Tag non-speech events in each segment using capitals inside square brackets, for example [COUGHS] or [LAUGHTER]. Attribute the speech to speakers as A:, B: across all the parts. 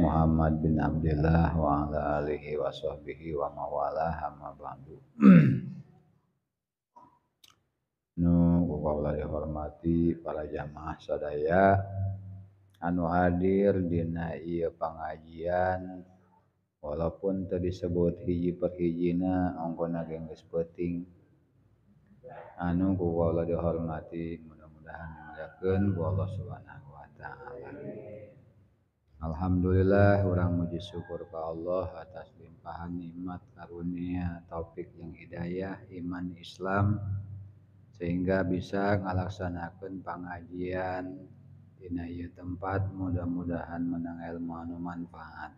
A: Muhammad bin Abdullah wa ala alihi wa sahbihi wa mawala hama ba'du Nu kukaulah dihormati para jamaah sadaya Anu hadir dina iya pengajian Walaupun tadi disebut hiji per hijina Ongkona gengges peting Anu kukaulah dihormati Mudah-mudahan dimulakan Allah subhanahu wa ta'ala Alhamdulillah orang muji syukur ke Allah atas limpahan nikmat karunia taufik yang hidayah iman Islam sehingga bisa ngalaksanakan pengajian dina tempat mudah-mudahan menang ilmu anu manfaat.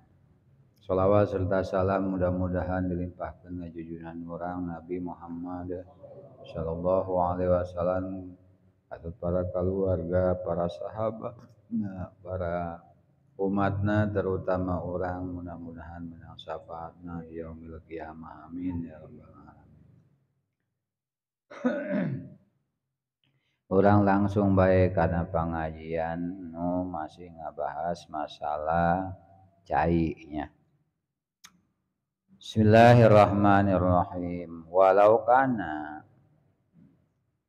A: Salawat serta salam mudah-mudahan dilimpahkan kejujuran orang Nabi Muhammad Shallallahu Alaihi Wasallam atau para keluarga, para sahabat, nah, para umatna terutama orang mudah-mudahan menang syafaatna yaumil qiyamah amin ya rabbal alamin [COUGHS] orang langsung baik karena pengajian nu masih ngabahas masalah cainya Bismillahirrahmanirrahim walau kana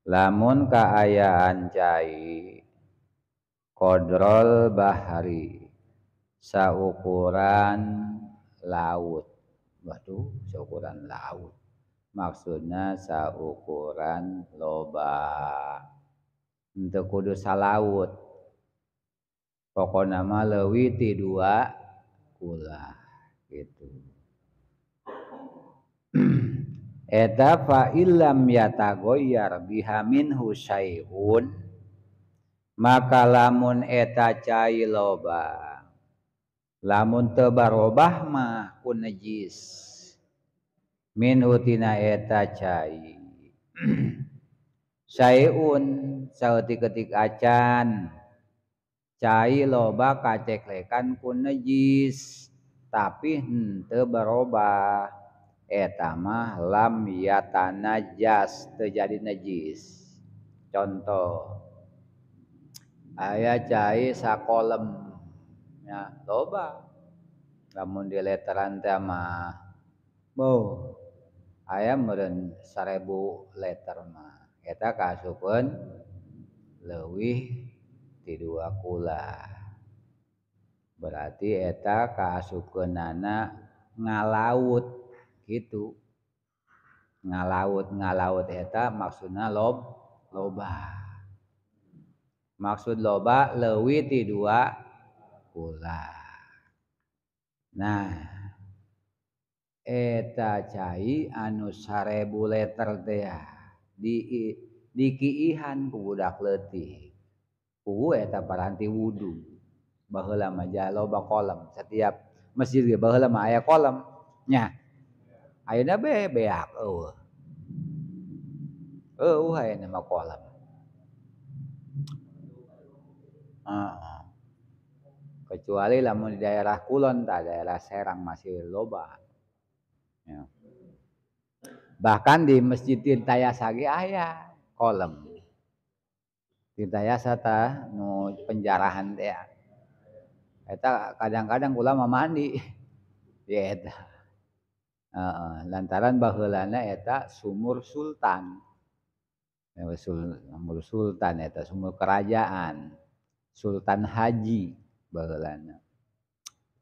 A: lamun kaayaan cai kodrol bahari seukuran laut. Waduh, seukuran laut. Maksudnya seukuran loba. Untuk kudus laut, pokok nama lewi ti dua kula. Gitu. [CLEARS THROAT] Eta fa yata yatagoyar bihamin husayun maka lamun eta cai lobang lamun te baroba mah kun najis mintinaeta cair [CLEARS THROAT] sayun sau tiketik acan cair loba kace lekan kun najis tapinte baroba etetamah la ya tan ja jadi najis contoh ayaah ca sa ko lembu ya loba namun di letteran tema mau ayam meren seribu letter mah kita pun lebih di dua kula berarti eta kasukenana ngalaut gitu ngalaut ngalaut eta maksudnya lob loba maksud loba lewi ti dua Hai nah Hai eta ca anu sarebu letter di dikihan pebudak letih uheta para wudhu Balama ja loba kolam setiap mesjidnya bahwalama ayaah kolamnya A be uh nama kolam kecuali lamun di daerah Kulon tak daerah Serang masih loba ya. bahkan di Masjid Tintayasa Sagi Ayah kolam Tintayasa Sata nu penjarahan dia ya. eta kadang-kadang ulama mandi [LAUGHS] ya eta uh, lantaran bahulana eta sumur sultan sumur sultan eta sumur kerajaan sultan haji bahulana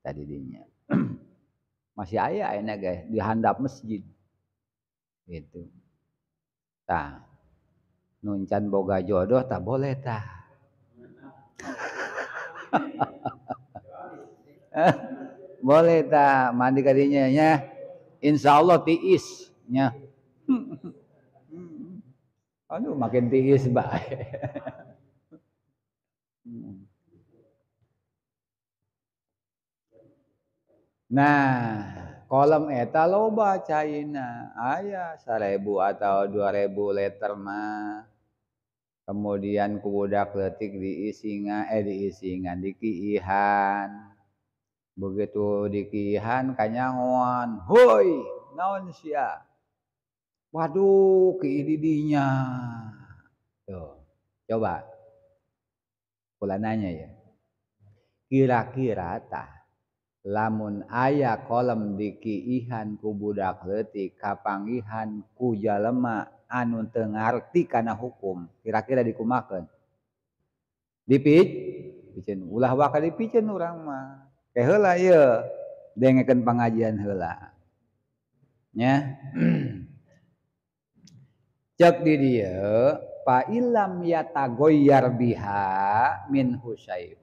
A: tadi dinya [CLEARS THROAT] masih ayah enak guys di handap masjid gitu tah nuncan boga jodoh tak boleh tah [LAUGHS] boleh tak mandi kadinya ya insya Allah tiis nya [LAUGHS] aduh makin tiis baik [LAUGHS] Nah, kolom eta loba caina nah, ayah seribu atau dua ribu liter mah. Kemudian kubudak letik diisingan, eh diisingan, dikiihan. Begitu dikiihan kanyangon, hoi, naon sia. Waduh, kiididinya. Tuh, coba. Kulananya ya. Kira-kira tah lamun aya kolom dikiihan ku budak leutik kapangihan ku jalema anu teu ngarti hukum kira-kira dikumakan dipic piceun ulah waka dipiceun urang mah ke heula ieu pengajian hela, ya nya [CLEARS THROAT] cek di dia fa ilam yatagoyar biha min husaib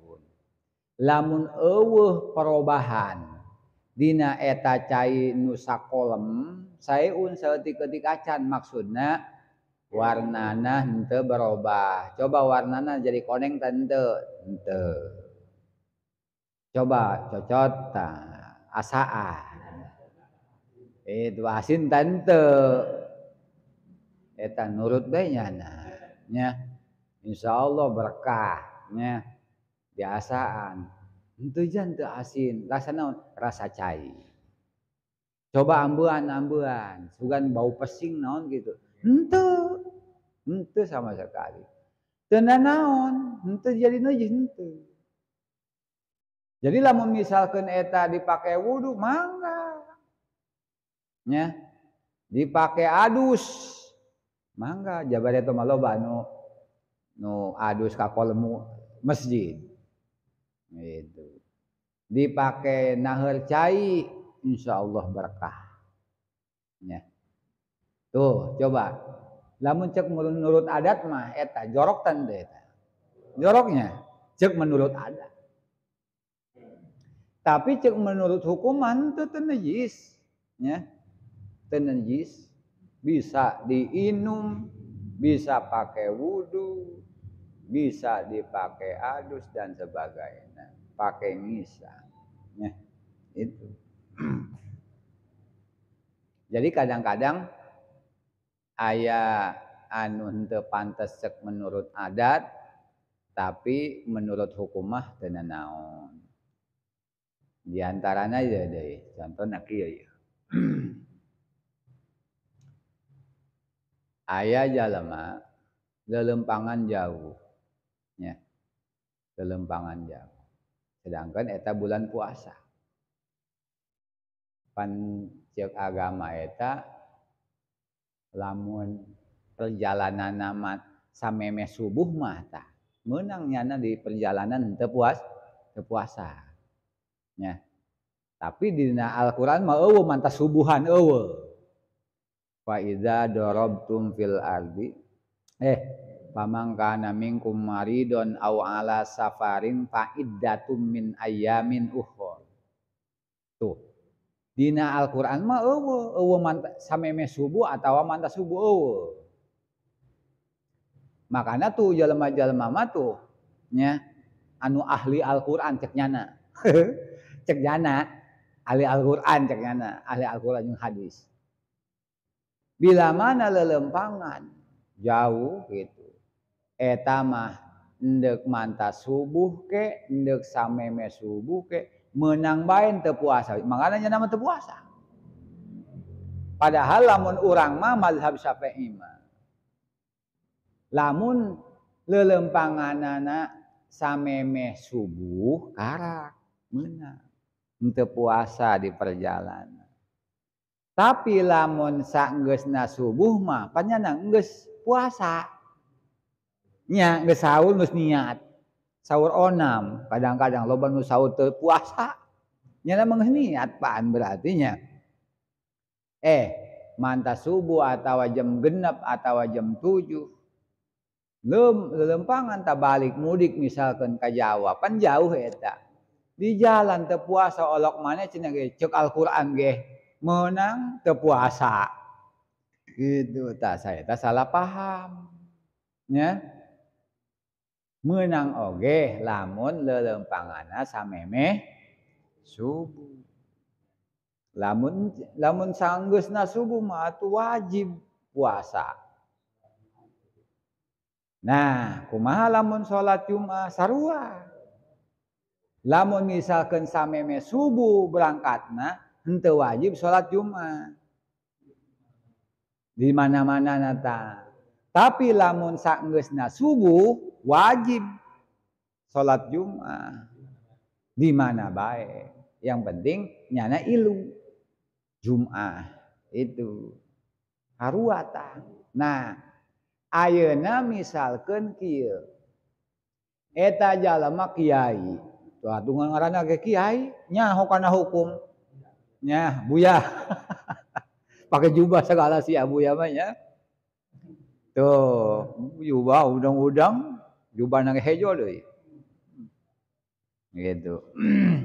A: lamun eueuh perubahan dina eta cai nusa kolem saeun saeutik-eutik acan maksudna warnana henteu berubah coba warnana jadi koneng tante henteu coba cocot asaah eh, itu asin tante eta nurut bae nya insyaallah berkahnya biasaan itu jan asin rasa naon rasa cai coba ambuan ambuan bukan bau pesing naon gitu ente ente sama sekali tenda naon ente jadi najis ente jadi lah misalkan eta dipakai wudhu mangga nya dipakai adus mangga jabar itu malo loba nu adus kakolemu masjid itu. Dipakai nahar cai, insya Allah berkah. Ya. Tuh, coba. Lamun cek menurut adat mah, eta jorok tante, eta. Joroknya, cek menurut adat. Tapi cek menurut hukuman itu tenajis. Ya. Tenajis. Bisa diinum, bisa pakai wudhu, bisa dipakai adus dan sebagainya pakai misa, ya, itu [CLEARS THROAT] jadi kadang-kadang ayah anu henteu pantes menurut adat tapi menurut hukumah teu naon di antaranya ya deh contohna kieu [CLEARS THROAT] ayah jalma lelempangan jauh lelempangan jam sedangkan eta bulan puasa pan cek agama eta lamun perjalanan nama sameme subuh mata menangnya nyana di perjalanan tepuas puasa. ya tapi di Al-Quran mah ewe mantas subuhan ewe faiza dorobtum fil ardi eh Faman kana minkum maridon aw ala safarin fa iddatum min ayamin ukhra. Tuh. Dina Alquran mah eueuh, eueuh manta sameme subuh atawa mantas subuh eueuh. Makanya tuh jalma-jalma mah tuh nya anu ahli Alquran quran cek nyana. [LAUGHS] cek nyana ahli Alquran quran cek nyana, ahli Alquran yang hadis. Bila mana lelempangan jauh gitu tamah g manap subuh kek dekg subuh ke menang main tepuasanya namapuasa padahal namunmun u Ma lamun lelempangan anak samemeh subuh arah menang puasa di perjalanan tapi lamun sangges nas subuhmahnya nang puasa itu nya nggak sahur geus niat sahur onam kadang-kadang loba nu sahur puasa nya mah niat paan berarti nya eh mantas subuh atau jam genap atau jam tujuh lem lelempangan tak balik mudik misalkan ke Jawa pan jauh eta ya di jalan tepuasa olok mana cina ge cek al ge menang tepuasa gitu tak saya tak salah paham ya menang oge lamun le lempangan samme sub lamun sang na subuh wajib puasa ku ma lamun salat juma sar lamun misalken samme subuh belangkat natu wajib salat juma di mana-mana tapi lamun sangus na subuh, wajib sholat Jumat di mana baik. Yang penting nyana ilu Jumat itu haruata Nah, ayana misalkan kia eta jalma kiai tuh atungan ngarana ke kiai nyah hokana hukum nyah buya [LAUGHS] pakai jubah segala si abu ya tuh jubah udang-udang jubah nang hejo deui. Gitu. [CLEARS THROAT]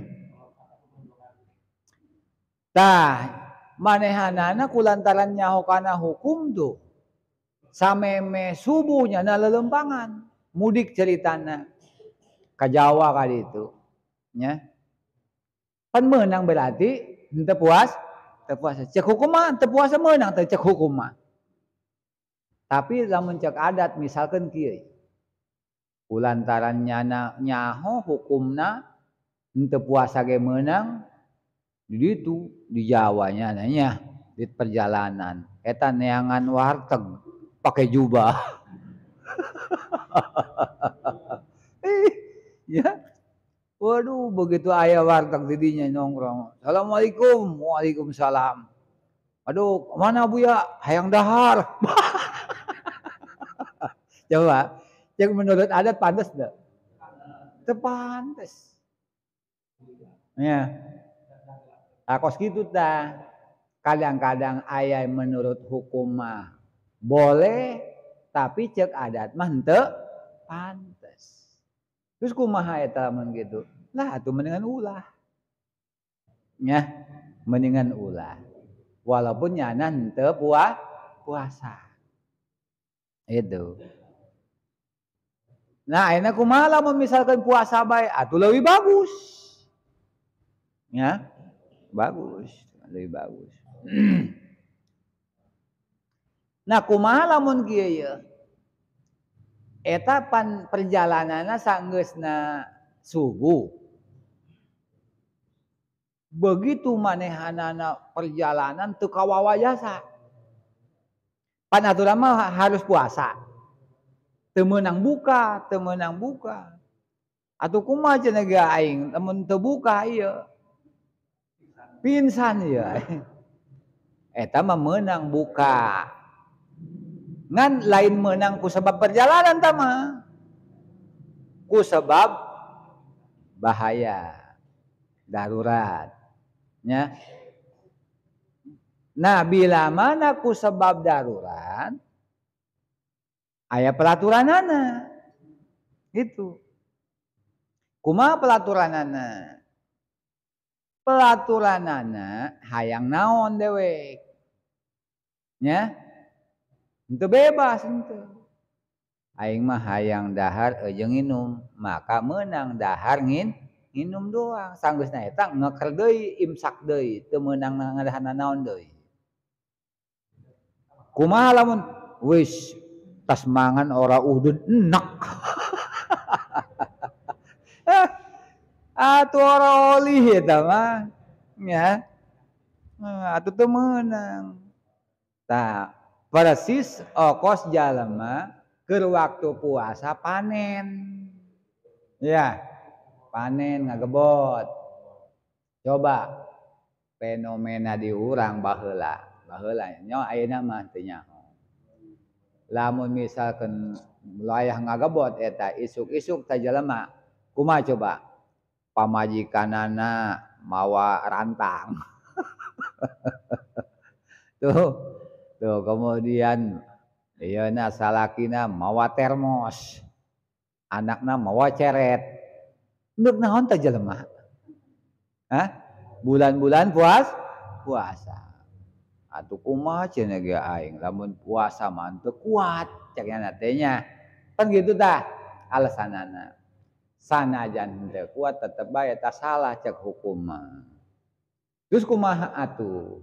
A: Tah, manehanana kulantaran nyaho kana hukum tuh. Sameme subuhnya na lelempangan. Mudik ceritana. Ke Jawa kali itu. Ya. Pan menang berarti henteu puas, teu puas. Cek hukuman, teu puas menang teu cek hukuman. Tapi lamun cek adat misalkan kieu Ulantaran nyana nyaho hukumna untuk puasa ge menang di itu di Jawanya nanya di perjalanan eta neangan warteg pakai jubah eh, [LAUGHS] ya waduh begitu ayah warteg didinya nongkrong assalamualaikum waalaikumsalam aduh mana bu ya, hayang dahar [LAUGHS] coba yang menurut adat pantas enggak? Tepantes. Ya. Akos nah, gitu ta. Kadang-kadang ayah menurut hukum mah boleh, tapi cek adat mah pantas. pantas. Terus kumaha eta ya, mun gitu? Lah itu mendingan ulah. Ya, mendingan ulah. Walaupun nyana ente puas puasa. Itu. Nah, enak malah misalkan puasa baik, atau ah, lebih bagus. Ya, bagus, lebih bagus. [CLEARS THROAT] nah, kumaha lamun kieu ya? Eta pan perjalananna sanggeusna subuh. Begitu manehanana perjalanan teu kawawayasa. Pan aturan mah harus puasa temenang buka temenang buka atau kuma nega aing temen terbuka iya pinsan ya [LAUGHS] eh mah menang buka ngan lain menang ku sebab perjalanan tama ku sebab bahaya darurat Ya. nah bila mana ku sebab darurat Ayah pelaturan anak. Gitu. Kuma pelaturan anak. Pelaturan anak hayang naon dewek. Ya. Itu bebas itu. Aing mah hayang dahar ejeng nginum. Maka menang dahar ngin nginum doang. Sanggeusna eta ngeker doi imsak doi. Itu menang ngadahan naon doi. Kuma lamun Wish tas mangan ora udun enak [LAUGHS] eh, atu ora oli eta ya, mah ya eh, atu teu menang. tah persis okos jalema ke waktu puasa panen ya panen ngagebot coba fenomena diurang baheula baheula nya ayeuna mah teu lamun misalkan layah ngagabot eta isuk-isuk tajalema kuma coba pamajikanana mawa rantang [LAUGHS] tuh tuh kemudian iya na salakina mawa termos. Anakna mawa ceret. Nuk naon teh jelema? Hah? Bulan-bulan puas? Puasa atau ah, kumah cina ge aing lamun puasa mantu kuat caknya natenya. Kan gitu tah alasanana. Sanajan teu kuat tetep bae tak salah cek hukuma Terus kumaha atuh?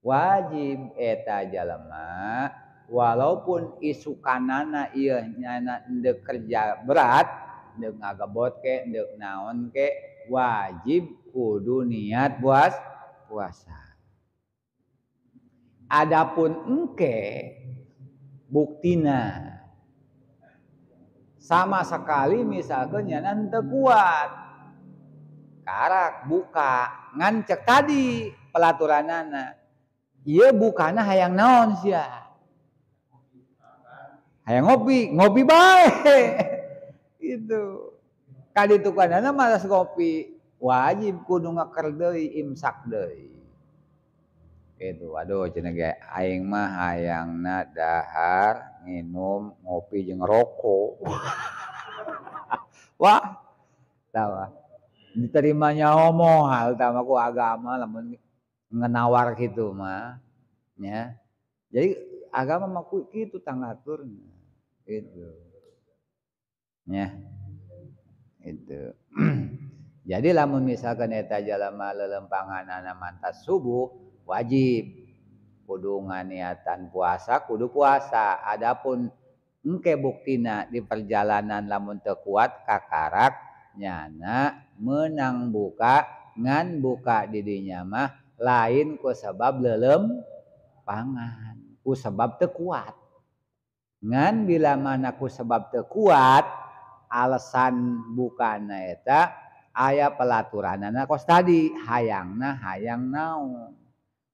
A: Ah, wajib eta jalma walaupun isu kanana iya nyana ndek kerja berat de ngagabot ke de naon ke wajib kudu niat puas puasa Adapun engke buktina sama sekali misalnya nanti kuat karak buka ngancek tadi pelaturan anak iya bukana hayang naon sih hayang ngopi ngopi baik [LAUGHS] itu kali tukar anak malas ngopi wajib kudu ngeker imsak deui itu waduh jeneng aing mah hayangna dahar minum ngopi jeng rokok [LAUGHS] wah tawa diterimanya omong hal tamaku agama lamun ngenawar gitu mah ya jadi agama mah gitu tangaturnya, itu ya itu jadi lamun misalkan eta malam lelempangan anak mantas subuh wajib kudu nganiatan puasa kudu puasa adapun engke buktina di perjalanan lamun teu kuat kakarak nyana menang buka ngan buka didinya mah lain ku sebab lelem pangan ku sebab teu kuat ngan bila mana ku sebab teu kuat alasan bukana eta aya pelaturanana kos tadi hayangna hayang naon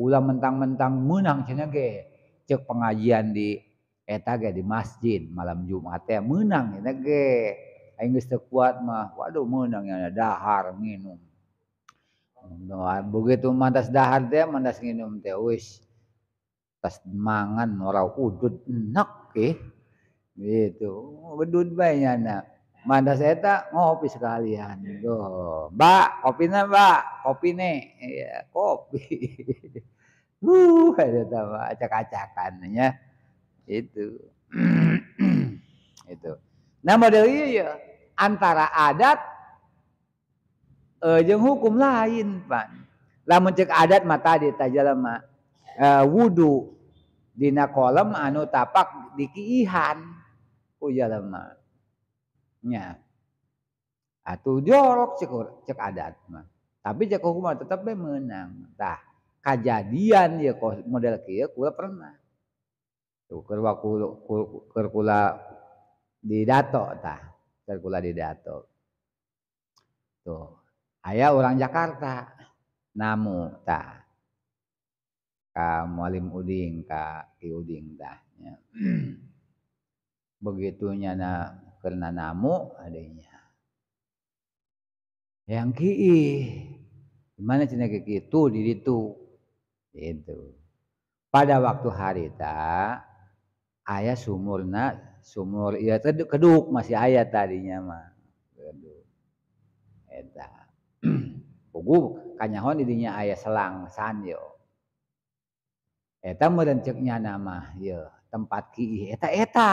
A: ulah mentang-mentang menang cina ge cek pengajian di eta ge di masjid malam Jumat ya menang cina ge aing geus kuat mah waduh menang ya dahar minum nah, begitu mantas dahar teh mantas minum teh wis tas mangan morau udut enak keh gitu bedut bayana Manda saya tak ngopi sekalian. Tuh. Gitu. Mbak, kopinya Mbak, kopi nih. Iya, kopi. Wuh, [LAUGHS] ada tahu acak-acakan ya. Itu. [CLEARS THROAT] itu. Nah model ya antara adat eh, hukum lain, Pak. Lamun cek adat mata di tajalema eh, wudu dina kolam anu tapak dikiihan ku jalema nya atuh ah, jorok cek cek adat mah tapi cek hukum tetap be menang tah kejadian ya kok model kia kula pernah tuh kerwa kerkula di dato tah kerkula di dato tuh ayah orang Jakarta namu tah ka mualim uding ka ki uding tah ya. [CLEARS THROAT] begitunya na karena namu adanya. Yang kii gimana cina kiki itu di itu itu. Pada waktu hari ta, ayah sumur na, sumur ya keduk masih ayah tadinya mah keduk. Eta. [CLEARS THROAT] kugu kanyahon idinya ayah selang sanyo. Eta merenceknya nama, yo tempat kii. Eta eta.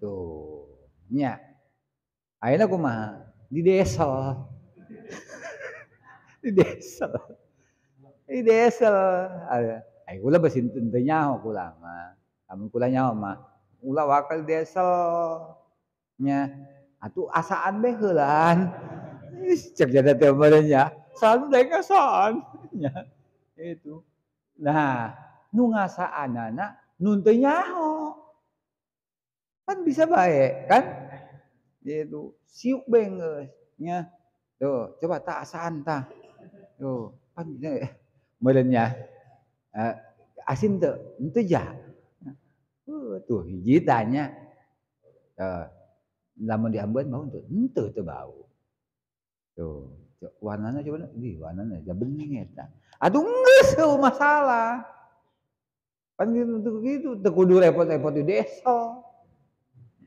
A: Tuh. Nya. Akhirnya kumaha? [LAUGHS] Di desa. di desa. Di desa. Ada. Ayo kula besin ho kula mah. Kamu kula nyaho mah. Ulah wakal desa. Nya. Atuh asaan deh helan. Cek jada temannya. Sanu deh kasaan. Nya. Ya. Itu. Nah, nu ngasaan anak nuntenya nyaho. Kan bisa baik, kan? Itu siuk bengnya. Tuh, coba tak santah. Tuh, kan eh, modelnya eh, asin tuh, itu ja. Eh, tuh hiji tanya. diambil namun bau tuh, itu tuh bau. Tuh, warnanya coba di warnanya ya bening eta. Aduh masalah. Kan gitu gitu teu repot-repot di desa.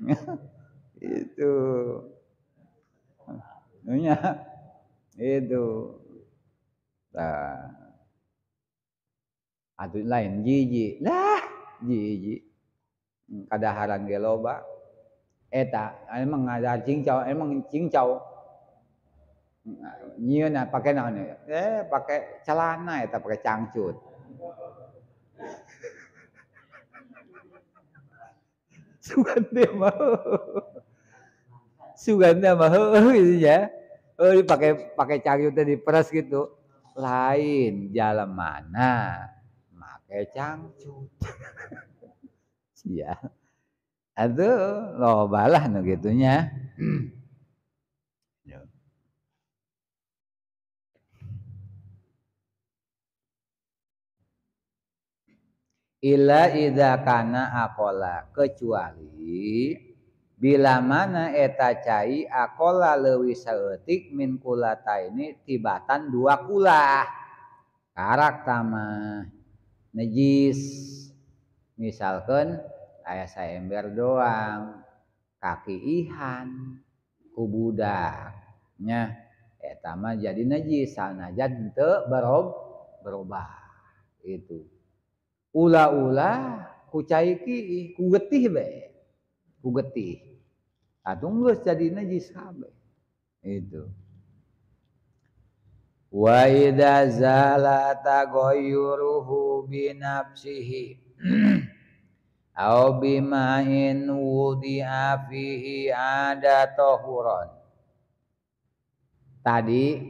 A: [LAUGHS] itu Nunya itu nah atau lain jiji lah jiji kadaharan ge loba eta eh, emang ada cincau emang cincau nah, nyieuna pakai naon ya? eh pakai celana eta ya, pakai cangcut Suganda mah. Suganda maho oh, gitu ya. Oh, dipakai pakai cangkir tadi peras gitu. Lain jalan mana? Pakai cangcut. [LAUGHS] Iya. Aduh, lo balah nu gitunya. [CLEARS THROAT] karena akola kecuali bilamana eta cair akola lewietik minkulata ini tibatan dua kula karakterama najis misalkan ayah saya ember doang kaki ihan kubudanyaama jadi najis sana ja berubah itu ula-ula kucai ki ku getih be ku getih atung ah, geus jadi najis kabe itu wa idza zala taghayyuruhu bi nafsihi [CLEARS THROAT] au bima'in wudi'a fihi ada tahuran tadi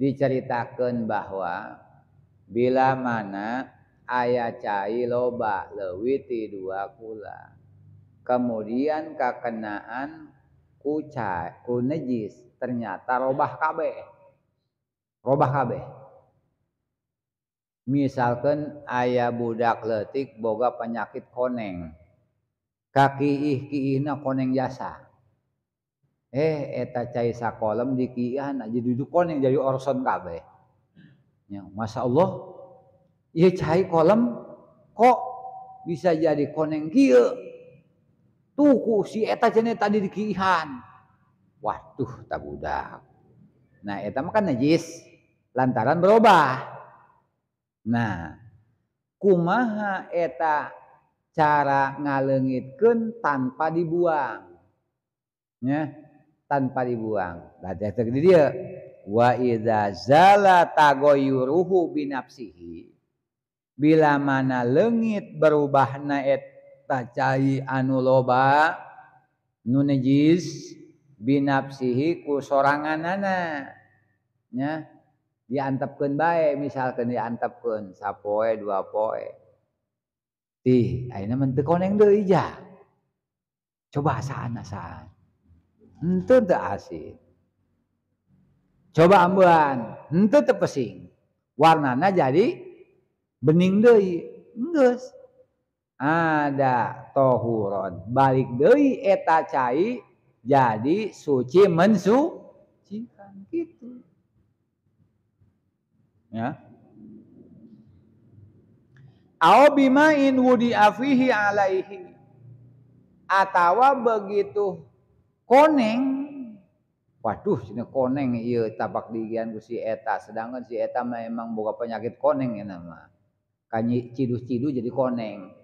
A: diceritakan bahwa bila mana ayah cai loba lewiti dua kula kemudian kakenaan ku cai ku najis ternyata robah kabe robah kabe misalkan ayah budak letik boga penyakit koneng kaki ih kiihna koneng jasa eh eta cai sakolem di kian aja duduk koneng jadi orson kabe ya, masya Allah cair kom kok bisa jadi koneng giku sieta tadi di waktu tak makan najis lantaran berubah nah kumaeta cara ngalengitkan tanpa dibuang tanpa dibuanghu binafsihi bila mana legit berubah naet tacai anu loba nunejis binafsihi ku soranganana nya diantepkeun bae misalkan diantepkeun sapoe dua poe tih ayeuna mah teu koneng deui coba asaan asaan henteu teu asih coba ambuan henteu teu pesing warnana jadi bening deui geus ada tohuron balik deui eta cai jadi suci mensu cikan gitu ya bima bimain wudi afihi alaihi atawa begitu koneng waduh sini koneng iya tapak digian si eta sedangkan si eta memang buka penyakit koneng ya nama kanyi cidu-cidu jadi koneng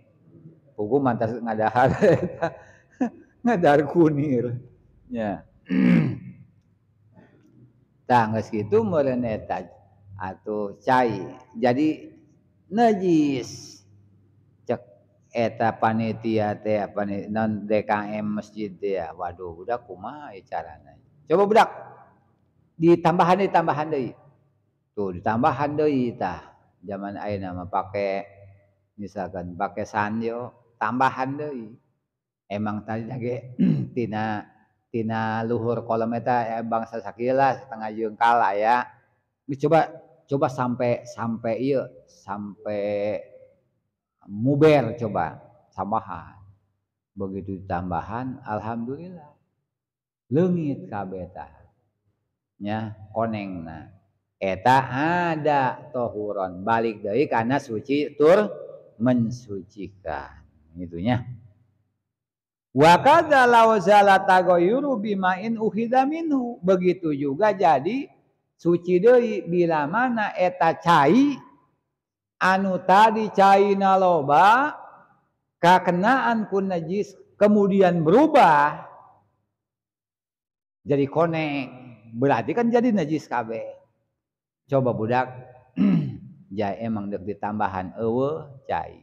A: hukum mantas ngadahar [LAUGHS] ngadahar kunir ya segitu [CLEARS THROAT] gitu mereneta atau cai jadi najis cek eta panitia teh panitia non DKM masjid teh ya. waduh budak cara caranya. coba budak ditambahan ditambahan tambahan tuh ditambahan deh tah zaman ayah nama pakai misalkan pakai sanyo tambahan deh emang tadi lagi [CLEARS THROAT] tina tina luhur kolam eta eh, bangsa sakila setengah jengkal kala ya coba coba sampai sampai iya sampai muber coba tambahan begitu tambahan alhamdulillah lengit kabeh ya koneng nah eta ada tohuron balik dari karena suci tur mensucikan itunya wa kadza law bimain uhida minhu begitu juga jadi suci deui bila mana eta cai anu tadi cai naloba kakenaan ku najis kemudian berubah jadi konek berarti kan jadi najis kabeh coba budak [CLEARS THROAT] ja emang dek ditambahan ewe cai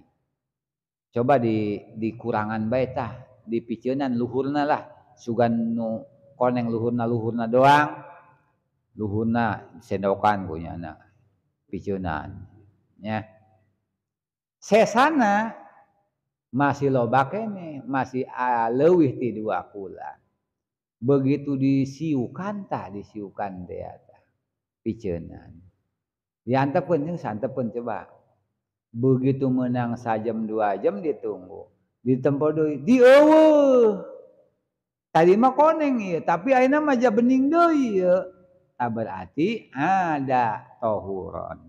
A: coba di dikurangan baik tah di picunan luhurna lah sugan nu koneng luhurna luhurna doang luhurna sendokan punya anak picunan ya sesana masih loba kene masih leuwih ti dua kula begitu disiukan tah disiukan teh picenan. Diantepun yang santepun coba. Begitu menang sajam dua jam ditunggu. di Ditempo doi. Diowo. Tadi mah koneng ya. Tapi akhirnya mah bening doi ya. Tak ah, berarti ada tohuron.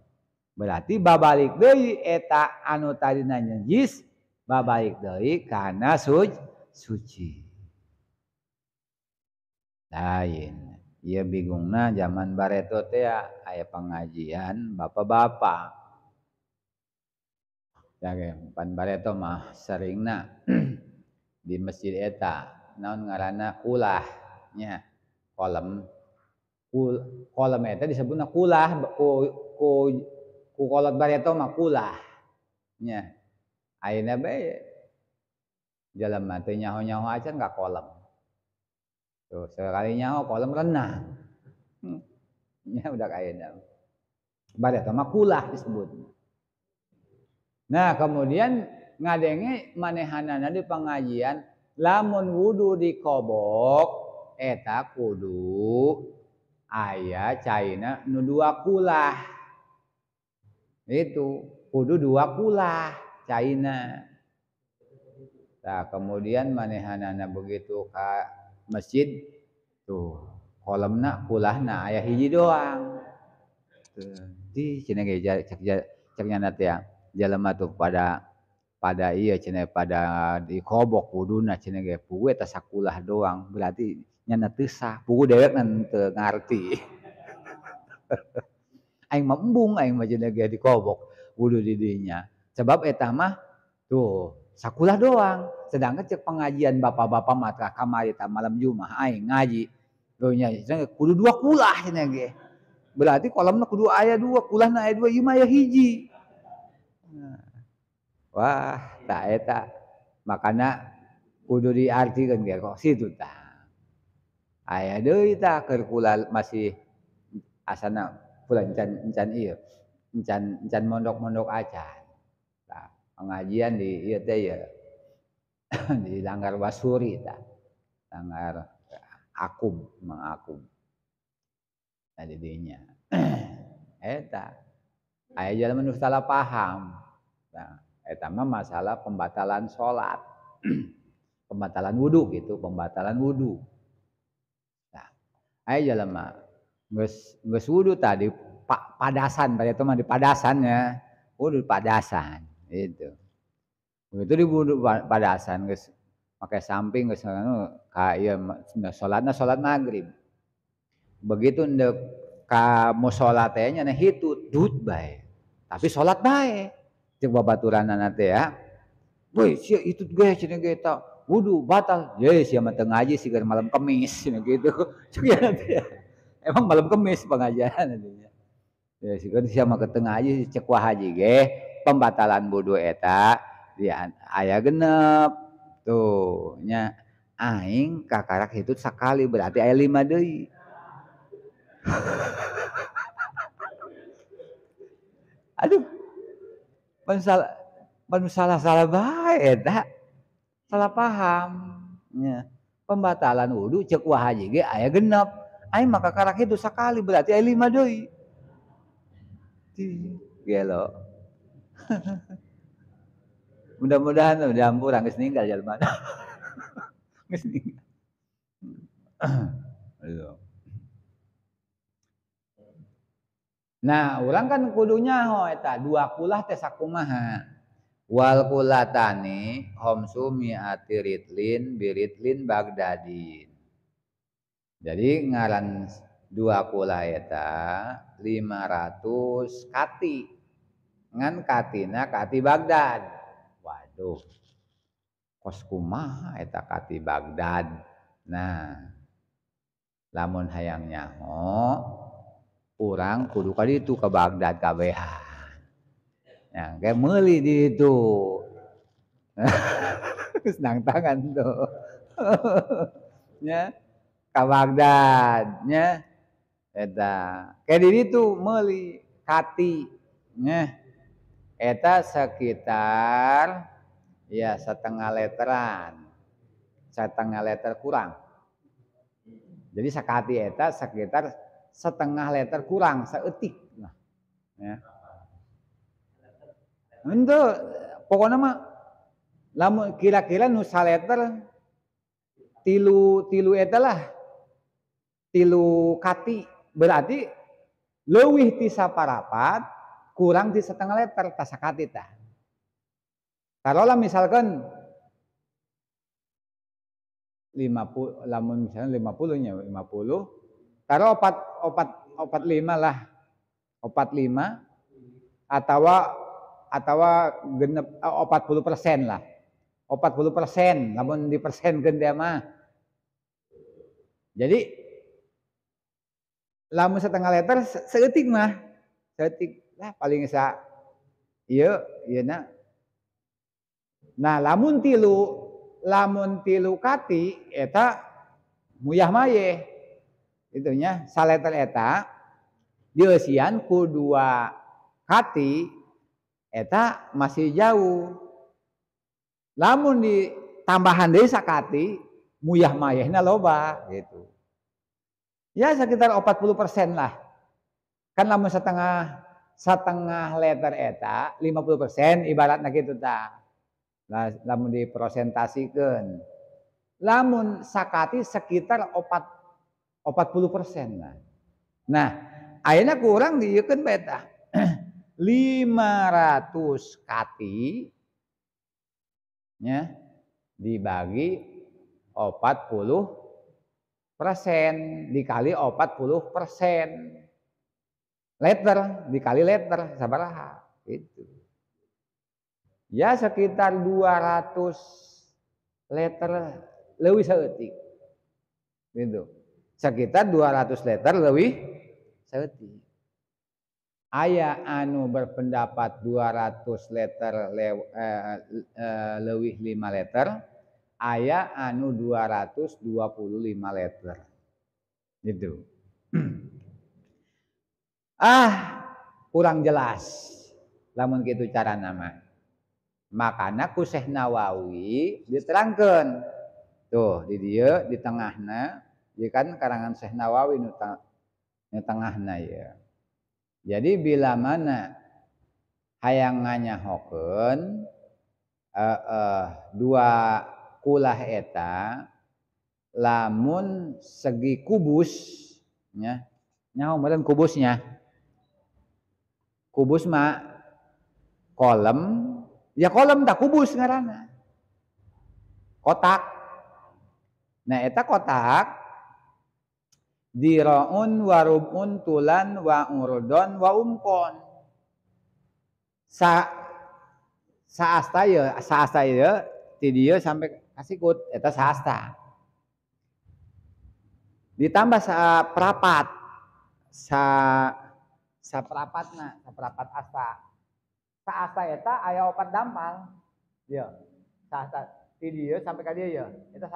A: Berarti babalik doi eta anu tadi nanya jis Babalik doi karena suci. Lain. Iya nah zaman bareto teh ya, ayah pengajian bapak-bapak. Ya pan bareto mah na [CLEARS THROAT] di masjid eta naon ngaranna kulah nya kolam kul, kolam eta disebutna kulah ku ku ku kolot bareto mah kulah nya ayeuna bae jalan mati nyaho-nyaho acan ka kolam Tuh, sekalinya oh, kolam renang. Hmm. Ya udah kayaknya. Barat sama kulah disebut. Nah kemudian ngadenge manehanana di pengajian lamun wudu di kobok eta kudu ayah caina nu dua kulah itu kudu dua kulah caina nah kemudian manehanana begitu kak masjid tuh kolam nak kolamna nak ayah hiji doang di cina ge caknya cek nyana teh ya. jalema pada pada iya cina pada di kobok wuduna cina ge pugue tasakulah doang berarti nyana tesa pugu dewek nanti ngarti [LAUGHS] aing mah aing mah cina ge di kobok kudu didinya sebab etama mah tuh sakulah doang sedangkan cek pengajian bapak-bapak matra kamari malam jumah aing ngaji nya kudu dua kulah ini ge berarti kolam kudu ayah dua kulah na ayah dua ieu ya hiji nah. wah tak eta makanya kudu diartikan ge kok situ tak ayah doi tak keur masih asana pulang encan encan ieu iya, encan encan mondok-mondok aja pengajian di iya teh ya di langgar Basuri ta. Langgar Akum, mengakum, Akum. Tadi dinya. Eta. [CLEARS THROAT] Eh, aya jalan menurut salah paham. Nah, eta eh, mah masalah pembatalan sholat. [CLEARS THROAT] pembatalan wudhu gitu, pembatalan wudhu. Nah, aya jalan mah. Nges, nges wudhu tadi pak padasan, tadi teman di padasannya. Wudhu padasan. Itu begitu pada padasan guys pakai samping guys anu kaya salatna salat maghrib begitu ndek ka musola teh nya nah itu dut bae tapi salat bae jeung babaturanana nanti ya woi sia itu ge cenah ge eta wudu batal ye ya, sia mah teu ngaji sigar malam kemis cenah gitu [LAUGHS] ya nanti ya. emang malam kamis pengajian nantinya. ya, ya sigar kan sia mah ketengah aja cek haji ge pembatalan wudu eta di ayah genep tuhnya aing kakarak itu sekali berarti ayah lima doi [LAUGHS] aduh pensalah pensalah salah baik tak salah paham ya. pembatalan wudhu cek wah haji ge ayah genep aing maka karak itu sekali berarti ayah lima doi gelo [LAUGHS] Mudah-mudahan udah ya ampura nggak ninggal jalma. Ya, geus [LAUGHS] ninggal. [CLEARS THROAT] Iya. Nah, orang kan kudunya ho eta dua kulah teh sakumaha. Wal kulatani homsu mi'ati ritlin biritlin bagdadin. Jadi ngaran dua kula eta 500 kati. Ngan katina kati Baghdad. koskumaeta kati Baghdad nah namun hayangnya Oh kurang kudukan itu ke Baghdad Kmeli itu sedang tangan kedad diri itueta sekitar Ya, setengah literan. Setengah liter kurang. Jadi sakati eta sekitar setengah liter kurang, seetik. Nah, ya. Itu pokoknya mah lamu kira-kira nusa letter tilu tilu eta lah. Tilu kati berarti lebih tisa rapat kurang di setengah liter tasakati tah. Kalau misalkan 50 lamun misalnya 50 nya 50 Kalau opat opat opat lima lah opat lima atau atau genep eh, opat puluh persen lah opat puluh persen namun di persen dia mah jadi lamun setengah liter seetik mah seetik lah paling sa iya iya nak Nah, lamun tilu, lamun tilu kati eta muyah maye. Itunya saleter eta diusian ku dua kati eta masih jauh. Lamun di tambahan deui sakati muyah mayehna loba gitu. Ya sekitar 40% lah. Kan lamun setengah setengah letter eta 50% ibaratnya gitu tah lamun diprosentasikan, lamun sakati sekitar opat puluh persen nah nah akhirnya kurang diikan beta 500 [CLEARS THROAT] kati ya, dibagi 40 persen dikali 40 persen letter dikali letter sabarlah itu ya sekitar 200 liter lebih seetik gitu sekitar 200 liter lebih seetik ayah anu berpendapat 200 liter le, eh, eh, lebih 5 liter ayah anu 225 liter gitu [CLEARS THROAT] ah kurang jelas namun gitu cara namanya makana kuseh Nawawi diterangkan tuh di dia di tengahnya ya kan karangan seh Nawawi di tengahnya ya jadi bila mana hayang nganyahokeun uh, eh, uh, eh, dua kulah eta lamun segi kubus ya nyaho kubusnya kubus mah kolom Ya kolom tak kubus ngarana. Kotak. Nah eta kotak diraun warubun tulan wa urudon wa umkon sa saasta ya saasta ya ti dia sampai kut eta saasta ditambah sa prapat sa sa na sa prapat asta saasa eta aya opat dampang ya saasa di dia sampai ke dia ya itu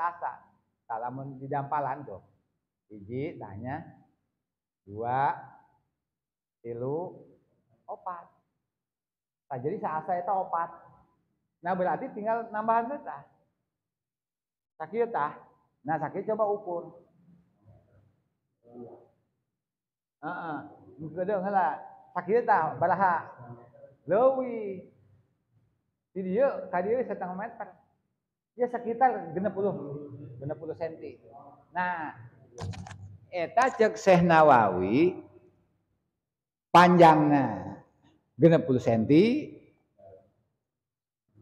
A: kalau mau di dampalan tuh hiji tanya dua tilu opat nah, jadi saasa eta opat nah berarti tinggal nambahan eta sakit tah nah sakit coba ukur Heeh. Uh -uh. Mungkin lah. Sakit tah balaha lewi di dia kadiri setengah meter ya sekitar genep puluh genep senti nah eta cek Syekh Nawawi panjangnya genep puluh senti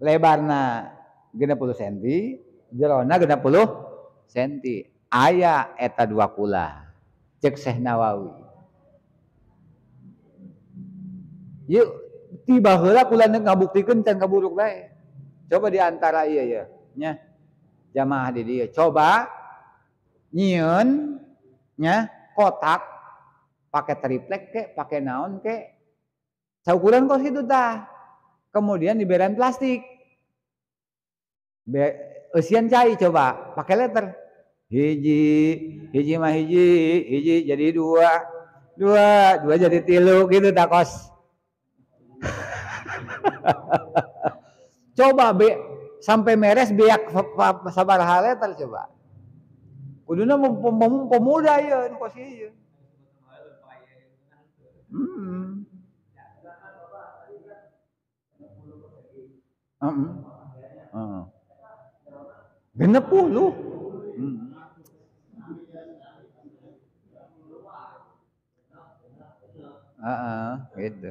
A: lebarna genep senti jerona genep puluh senti ayah eta dua kula cek Syekh Nawawi yuk tiba heula kulandeuk ngabuktikeun can kaburuk bae. Coba di antara ieu ya, iya. nya. Jamaah di dia. coba nyieun nya kotak pakai triplek ke, pakai naon ke. Saukuran kos itu dah. Kemudian diberian plastik. usian cai coba pakai letter hiji hiji mah hiji hiji jadi dua dua dua jadi tilu gitu kos. [LAUGHS] coba be sampai meres biak sabar halnya tercoba kuduna pemuda ya posisi ya hmm. Hmm. Hmm. genep puluh hmm. Uh -uh, gitu.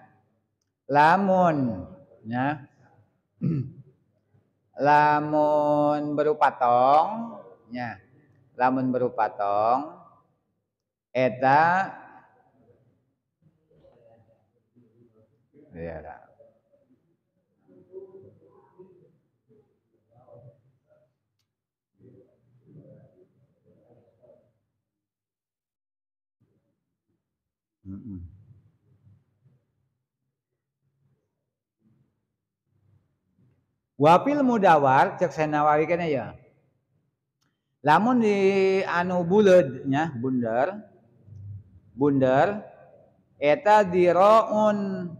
A: lamun ya lamun berupa tong ya lamun berupa tong eta ya, ya. Mm-mm. wakil mudawar ceksana war ya namun di anu bullednya bunder bunder etarounrodon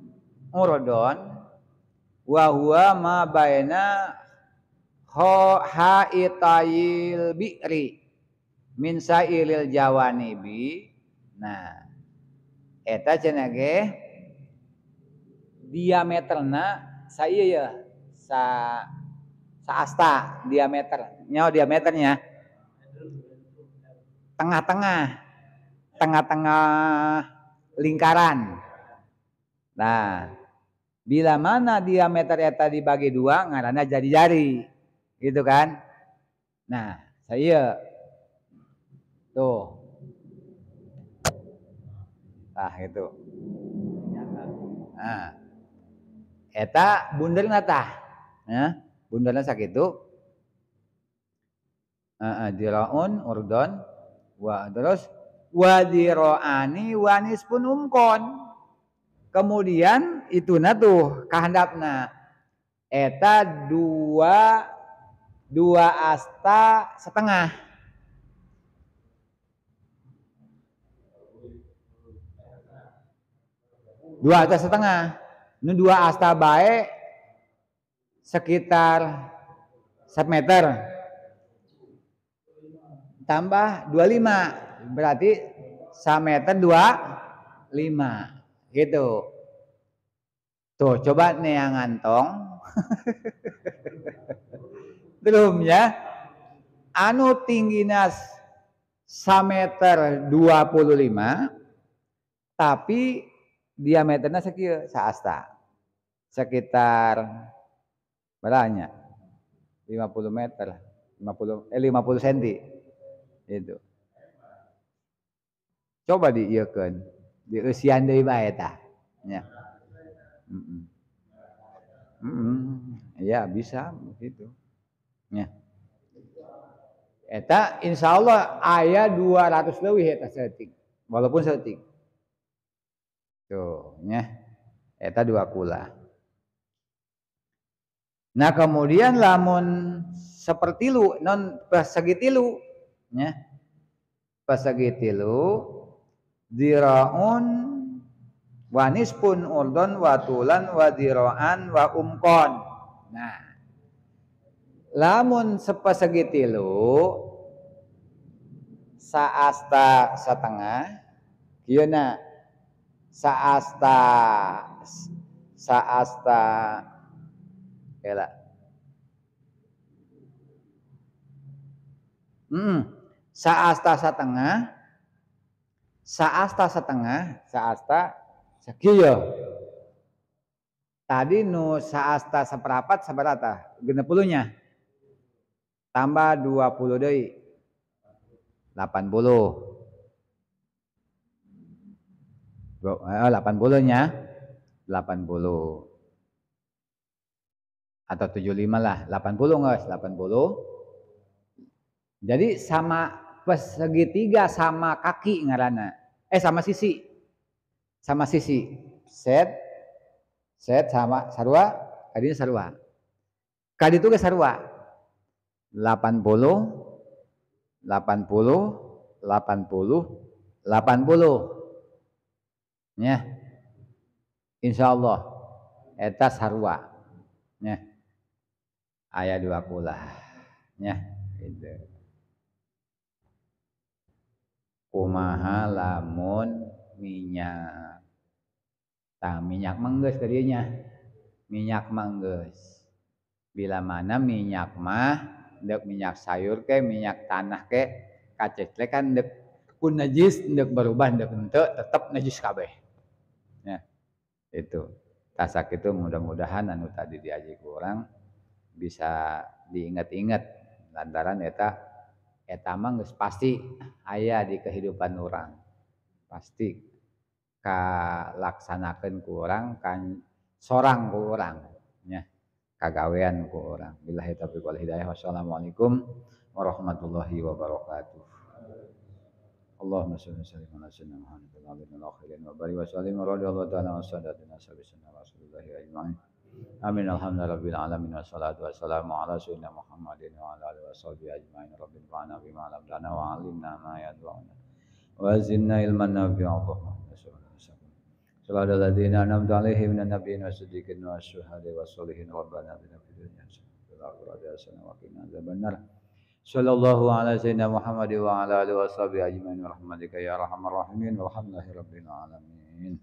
A: hohari minsail Jawanibi eta diameter nah saya ya sa saasta diameter nyawa diameternya tengah-tengah tengah-tengah lingkaran nah bila mana diameter eta ya dibagi dua ngarana jari-jari gitu kan nah saya tuh nah itu nah eta bundel nata ya bundaran sakitu itu diraun urdon wa terus wadiroani wanis pun umkon kemudian itu na tuh kehendapna eta dua dua asta setengah dua asta setengah ini dua asta baik sekitar 1 meter tambah 25 berarti 1 meter 25 gitu tuh coba nih yang ngantong [LAUGHS] belum ya anu tingginya 1 meter 25 tapi diameternya sekitar seasta sekitar banyak. 50 meter, 50 eh 50 cm. Itu. Coba diieukeun, dieusian deui bae tah. Ya. Mm -mm. Mm -mm. Ya bisa begitu. Ya. Eta insya Allah ayah 200 lebih eta setting. Walaupun setting. Tuh, ya. Eta dua kula. Nah kemudian lamun seperti lu non pasagi tilu ya pasagi tilu diraun wanis pun urdon watulan wadiroan wa umkon nah lamun sepasagi tilu saasta setengah kieu saasta saasta Kela. Hmm. Saasta setengah saasta setengah saasta sekiyo tadi nu saasta seperapat seberata genep puluhnya tambah dua puluh delapan puluh. Delapan eh, puluhnya, delapan puluh atau 75 lah, 80 guys, 80. Jadi sama segitiga sama kaki ngarana. Eh sama sisi. Sama sisi. Set set sama sarua, kadinya sarua. Kadi itu ke sarua. 80 80 80 80. Ya. Insyaallah eta sarua. Ya. Ayat dua kula ya itu. kumaha lamun minyak tah minyak mengges tadinya minyak mengges bila mana minyak mah dek minyak sayur ke minyak tanah ke kacetle kan dek pun najis dek berubah dek ente tetap najis kabe, ya itu tasak itu mudah-mudahan anu tadi diaji kurang bisa diingat-ingat lantaran eta eta mah geus pasti aya di kehidupan orang pasti kalaksanakeun ku orang kan sorang ku orang nya kagawean ku orang billahi taufiq wal hidayah wassalamualaikum warahmatullahi wabarakatuh اللهم صل وسلم على سيدنا محمد وعلى اله وصحبه وبارك وسلم رضي الله تعالى عن سادتنا رسول الله اجمعين Amin alhamdulillahi alamin wassalatu wassalamu ala sayyidina Muhammadin wa ala alihi washabbihi ajmain. Rabbil fa'na bima 'allamtana wa 'allimna ma yanfa'una. Wa zidna ilman nafi'a Allahumma صلى على الذين أنعمت عليهم من النبيين والصديقين والشهداء والصالحين ربنا آتنا في الدنيا حسنة وفي الآخرة حسنة وقنا عذاب النار صلى الله على سيدنا محمد وعلى آله وصحبه أجمعين برحمتك يا أرحم الراحمين والحمد لله رب العالمين